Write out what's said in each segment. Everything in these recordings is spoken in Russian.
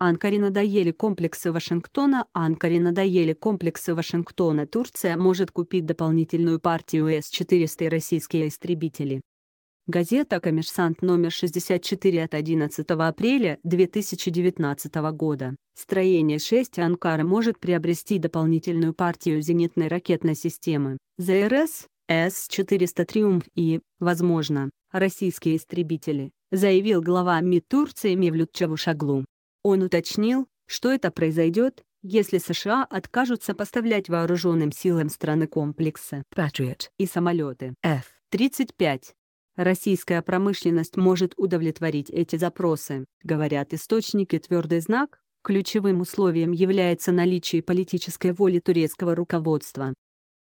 Анкаре надоели комплексы Вашингтона, Анкаре надоели комплексы Вашингтона. Турция может купить дополнительную партию С-400 российские истребители. Газета «Коммерсант» номер 64 от 11 апреля 2019 года. Строение 6 Анкара может приобрести дополнительную партию зенитной ракетной системы ЗРС, С-400 «Триумф» и, возможно, российские истребители, заявил глава МИД Турции Мевлют Чавушаглу. Он уточнил, что это произойдет, если США откажутся поставлять вооруженным силам страны комплекса Patriot и самолеты F-35. Российская промышленность может удовлетворить эти запросы, говорят источники «Твердый знак», ключевым условием является наличие политической воли турецкого руководства.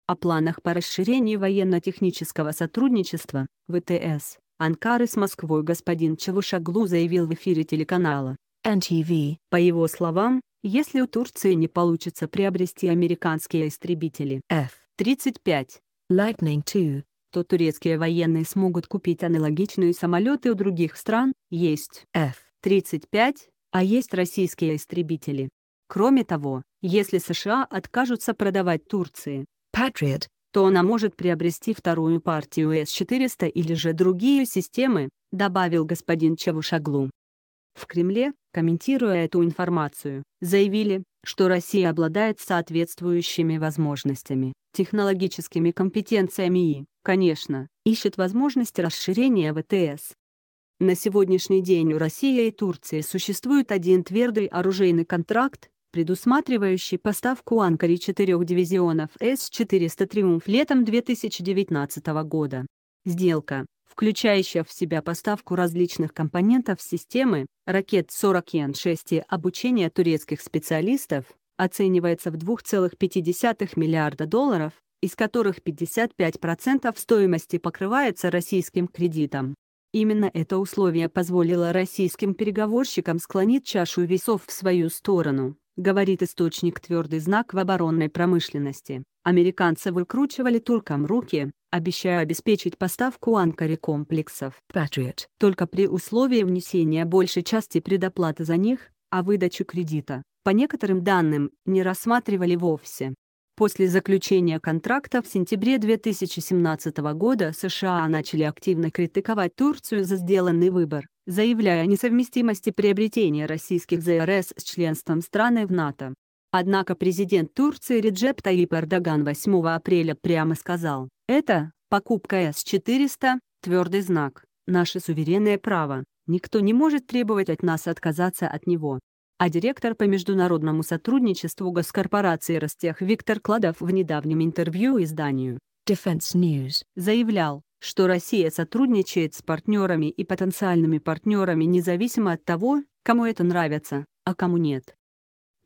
О планах по расширению военно-технического сотрудничества, ВТС, Анкары с Москвой господин Чавушаглу заявил в эфире телеканала NTV. По его словам, если у Турции не получится приобрести американские истребители F-35 Lightning II, то турецкие военные смогут купить аналогичные самолеты у других стран, есть F-35, а есть российские истребители. Кроме того, если США откажутся продавать Турции Patriot, то она может приобрести вторую партию С-400 или же другие системы, добавил господин Чавушаглу. В Кремле, комментируя эту информацию, заявили, что Россия обладает соответствующими возможностями, технологическими компетенциями и, конечно, ищет возможность расширения ВТС. На сегодняшний день у России и Турции существует один твердый оружейный контракт, предусматривающий поставку Анкаре четырех дивизионов С-400 «Триумф» летом 2019 года. Сделка, включающая в себя поставку различных компонентов системы ракет 40 Ян-6 и обучение турецких специалистов, оценивается в 2,5 миллиарда долларов, из которых 55% стоимости покрывается российским кредитом. Именно это условие позволило российским переговорщикам склонить чашу весов в свою сторону, говорит источник «Твердый знак в оборонной промышленности». Американцы выкручивали туркам руки, обещая обеспечить поставку комплексов. Patriot только при условии внесения большей части предоплаты за них, а выдачу кредита, по некоторым данным, не рассматривали вовсе. После заключения контракта в сентябре 2017 года США начали активно критиковать Турцию за сделанный выбор, заявляя о несовместимости приобретения российских ЗРС с членством страны в НАТО. Однако президент Турции Реджеп Таип Эрдоган 8 апреля прямо сказал, «Это, покупка С-400, твердый знак, наше суверенное право, никто не может требовать от нас отказаться от него» а директор по международному сотрудничеству госкорпорации Ростех Виктор Кладов в недавнем интервью изданию Defense News заявлял, что Россия сотрудничает с партнерами и потенциальными партнерами независимо от того, кому это нравится, а кому нет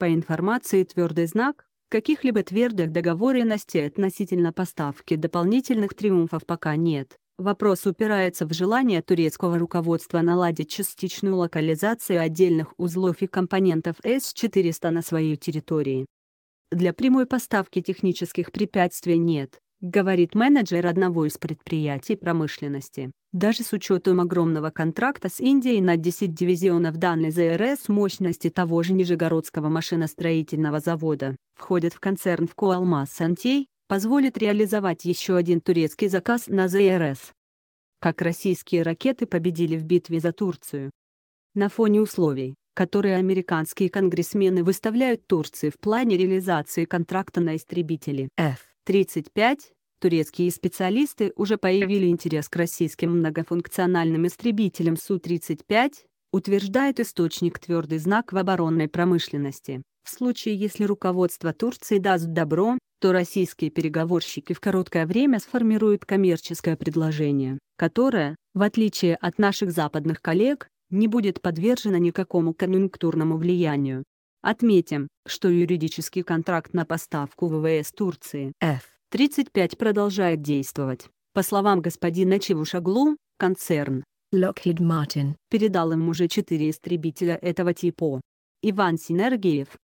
по информации твердый знак каких-либо твердых договоренностей относительно поставки дополнительных триумфов пока нет. Вопрос упирается в желание турецкого руководства наладить частичную локализацию отдельных узлов и компонентов С-400 на своей территории. Для прямой поставки технических препятствий нет говорит менеджер одного из предприятий промышленности. Даже с учетом огромного контракта с Индией на 10 дивизионов данной ЗРС мощности того же Нижегородского машиностроительного завода входит в концерн в Коалмаз Антей» позволит реализовать еще один турецкий заказ на ЗРС. Как российские ракеты победили в битве за Турцию. На фоне условий, которые американские конгрессмены выставляют Турции в плане реализации контракта на истребители F. 35 турецкие специалисты уже появили интерес к российским многофункциональным истребителям Су-35, утверждает источник «Твердый знак в оборонной промышленности». В случае, если руководство Турции даст добро, то российские переговорщики в короткое время сформируют коммерческое предложение, которое, в отличие от наших западных коллег, не будет подвержено никакому конъюнктурному влиянию. Отметим, что юридический контракт на поставку ВВС Турции F-35 продолжает действовать. По словам господина Чевушаглу, концерн Lockheed Martin передал им уже четыре истребителя этого типа. Иван Синергиев,